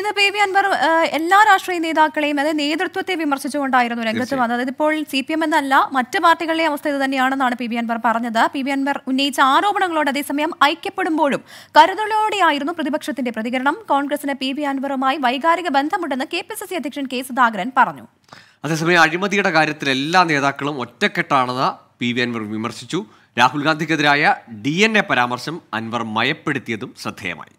ഇന്ന് പി വി അൻവർ എല്ലാ രാഷ്ട്രീയ നേതാക്കളെയും അതായത് നേതൃത്വത്തെ വിമർശിച്ചുകൊണ്ടായിരുന്നു രംഗത്ത് വന്നത് ഇതിപ്പോൾ സി പി എം എന്നല്ല മറ്റ് പാർട്ടികളുടെ അവസ്ഥ ഇത് തന്നെയാണെന്നാണ് പി വി അൻവർ പറഞ്ഞത് പി വി അൻവർ ഉന്നയിച്ച ആരോപണങ്ങളോട് അതേസമയം ഐക്യപ്പെടുമ്പോഴും കരുതലോടെയായിരുന്നു പ്രതിപക്ഷത്തിന്റെ പ്രതികരണം കോൺഗ്രസിന് പി വി അൻവറുമായി വൈകാരിക ബന്ധമുണ്ടെന്ന് കെ പി സി സി അധ്യക്ഷൻ കെ സുധാകരൻ പറഞ്ഞു അതേസമയം അഴിമതിയുടെ കാര്യത്തിൽ എല്ലാ നേതാക്കളും ഒറ്റക്കെട്ടാണെന്ന് പി വി അൻവർ വിമർശിച്ചു രാഹുൽ ഗാന്ധിക്കെതിരായ ഡി എൻ എ പരാമർശം അൻവർ മയപ്പെടുത്തിയതും ശ്രദ്ധേയമായി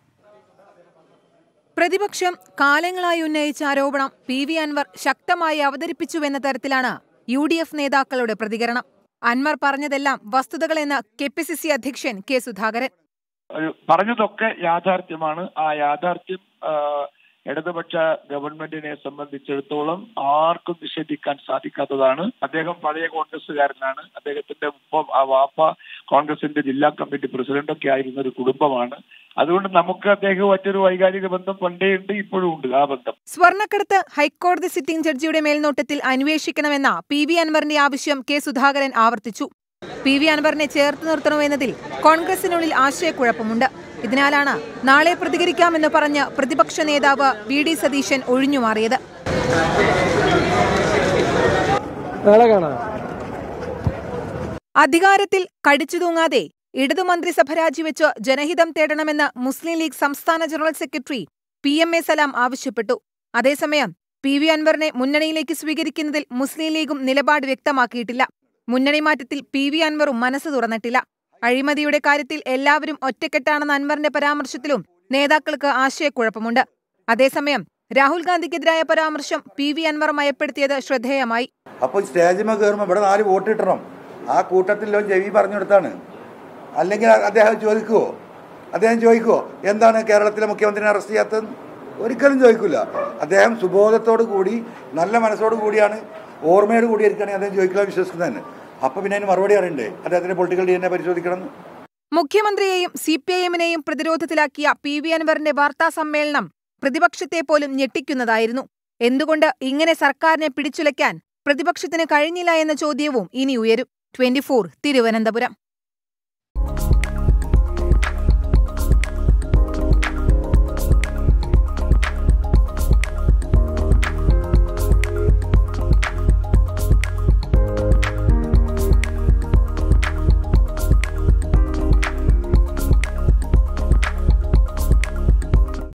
പ്രതിപക്ഷം കാലങ്ങളായി ഉന്നയിച്ച ആരോപണം പി വി അൻവർ ശക്തമായി അവതരിപ്പിച്ചുവെന്ന തരത്തിലാണ് യു ഡി എഫ് നേതാക്കളുടെ പ്രതികരണം അൻവർ പറഞ്ഞതെല്ലാം വസ്തുതകളെന്ന് കെ പി സി സി അധ്യക്ഷൻ കെ സുധാകരൻ പറഞ്ഞതൊക്കെ യാഥാർത്ഥ്യമാണ് ആ യാഥാർത്ഥ്യം ഇടതുപക്ഷ ഗവൺമെന്റിനെ സംബന്ധിച്ചിടത്തോളം ആർക്കും നിഷേധിക്കാൻ സാധിക്കാത്തതാണ് അദ്ദേഹം പഴയ കോൺഗ്രസ്സുകാരനാണ് അദ്ദേഹത്തിന്റെ ഉപ്പ വാപ്പ കോൺഗ്രസിന്റെ ജില്ലാ കമ്മിറ്റി പ്രസിഡന്റൊക്കെ ആയിരുന്ന ഒരു കുടുംബമാണ് അതുകൊണ്ട് നമുക്ക് മറ്റൊരു വൈകാരിക ബന്ധം പണ്ടേ ഉണ്ട് ഇപ്പോഴും ഉണ്ട് ആ ബന്ധം സ്വർണ്ണക്കടത്ത് ഹൈക്കോടതി സിറ്റിംഗ് ജഡ്ജിയുടെ മേൽനോട്ടത്തിൽ അന്വേഷിക്കണമെന്ന പി വി അൻവറിന്റെ ആവശ്യം കെ സുധാകരൻ ആവർത്തിച്ചു പി വി അൻവറിനെ ചേർത്ത് നിർത്തണമെന്നതിൽ കോൺഗ്രസിനുള്ളിൽ ആശയക്കുഴപ്പമുണ്ട് ഇതിനാലാണ് നാളെ പ്രതികരിക്കാമെന്ന് പറഞ്ഞ് പ്രതിപക്ഷ നേതാവ് വി ഡി സതീശൻ ഒഴിഞ്ഞുമാറിയത് നാളെ കാണാം അധികാരത്തിൽ കടിച്ചുതൂങ്ങാതെ ഇടതു മന്ത്രിസഭ രാജിവെച്ച് ജനഹിതം തേടണമെന്ന് മുസ്ലിം ലീഗ് സംസ്ഥാന ജനറൽ സെക്രട്ടറി പി എം എ സലാം ആവശ്യപ്പെട്ടു അതേസമയം പി വി അൻവറിനെ മുന്നണിയിലേക്ക് സ്വീകരിക്കുന്നതിൽ മുസ്ലിം ലീഗും നിലപാട് വ്യക്തമാക്കിയിട്ടില്ല മുന്നണി മാറ്റത്തിൽ പി വി അൻവറും മനസ്സ് തുറന്നിട്ടില്ല അഴിമതിയുടെ കാര്യത്തിൽ എല്ലാവരും ഒറ്റക്കെട്ടാണെന്ന അൻവറിന്റെ പരാമർശത്തിലും നേതാക്കൾക്ക് ആശയക്കുഴപ്പമുണ്ട് അതേസമയം രാഹുൽ ഗാന്ധിക്കെതിരായ പരാമർശം പി വി അൻവർ മയപ്പെടുത്തിയത് ശ്രദ്ധേയമായി അപ്പോൾ സ്റ്റേജിൽ കയറുമ്പോൾ ഇവിടെ നാല് വോട്ട് വോട്ടിട്ടണം ആ കൂട്ടത്തിലോ ജവി പറഞ്ഞു കൊടുത്താണ് അല്ലെങ്കിൽ അദ്ദേഹം ചോദിക്കുവോ അദ്ദേഹം ചോദിക്കുവോ എന്താണ് കേരളത്തിലെ മുഖ്യമന്ത്രിനെ അറസ്റ്റ് ചെയ്യാത്തത് ഒരിക്കലും ചോദിക്കില്ല അദ്ദേഹം സുബോധത്തോട് കൂടി നല്ല മനസ്സോട് കൂടിയാണ് ഓർമ്മയോട് കൂടി ഇരിക്കുകയാണെങ്കിൽ അദ്ദേഹം ചോദിക്കാൻ വിശ്വസിക്കുന്നതന്നെ അപ്പൊ പിന്നെ അതിന് മറുപടി അറിയണ്ടേ അദ്ദേഹത്തിന്റെ പൊളിറ്റിക്കൽ ഡി എന്നെ പരിശോധിക്കണം മുഖ്യമന്ത്രിയെയും സി പി ഐ എമ്മിനെയും പ്രതിരോധത്തിലാക്കിയ പി വി അൻവറിന്റെ വാർത്താ സമ്മേളനം പ്രതിപക്ഷത്തെ പോലും ഞെട്ടിക്കുന്നതായിരുന്നു എന്തുകൊണ്ട് ഇങ്ങനെ സർക്കാരിനെ പിടിച്ചുലയ്ക്കാൻ പ്രതിപക്ഷത്തിന് കഴിഞ്ഞില്ല എന്ന ചോദ്യവും ഇനി ഉയരും ട്വന്റി ഫോർ തിരുവനന്തപുരം